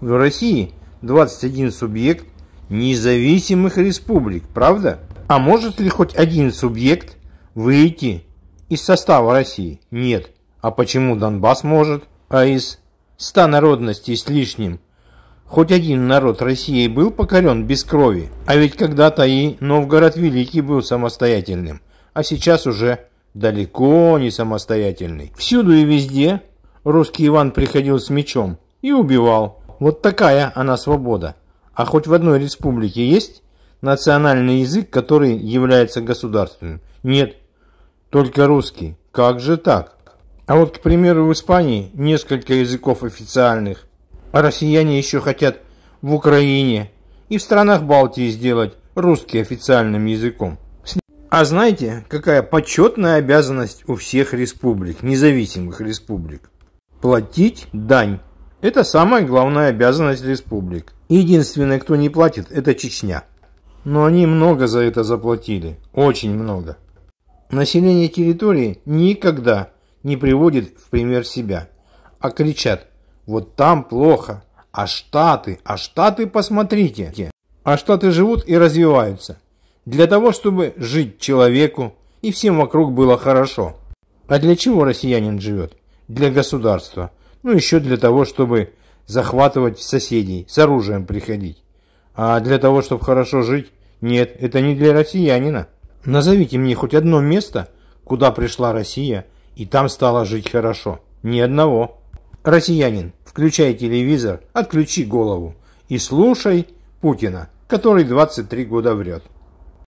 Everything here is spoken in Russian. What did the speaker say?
В России 21 субъект независимых республик, правда? А может ли хоть один субъект выйти из состава России? Нет. А почему Донбасс может? А из ста народностей с лишним хоть один народ России был покорен без крови? А ведь когда-то и Новгород Великий был самостоятельным, а сейчас уже далеко не самостоятельный. Всюду и везде русский Иван приходил с мечом и убивал. Вот такая она свобода. А хоть в одной республике есть национальный язык, который является государственным? Нет, только русский. Как же так? А вот, к примеру, в Испании несколько языков официальных. А россияне еще хотят в Украине и в странах Балтии сделать русский официальным языком. А знаете, какая почетная обязанность у всех республик, независимых республик? Платить дань это самая главная обязанность республик. Единственное, кто не платит, это Чечня. Но они много за это заплатили. Очень много. Население территории никогда не приводит в пример себя. А кричат, вот там плохо. А Штаты, а Штаты посмотрите. А Штаты живут и развиваются. Для того, чтобы жить человеку и всем вокруг было хорошо. А для чего россиянин живет? Для государства – ну, еще для того, чтобы захватывать соседей, с оружием приходить. А для того, чтобы хорошо жить, нет, это не для россиянина. Назовите мне хоть одно место, куда пришла Россия, и там стало жить хорошо. Ни одного. Россиянин, включай телевизор, отключи голову и слушай Путина, который 23 года врет.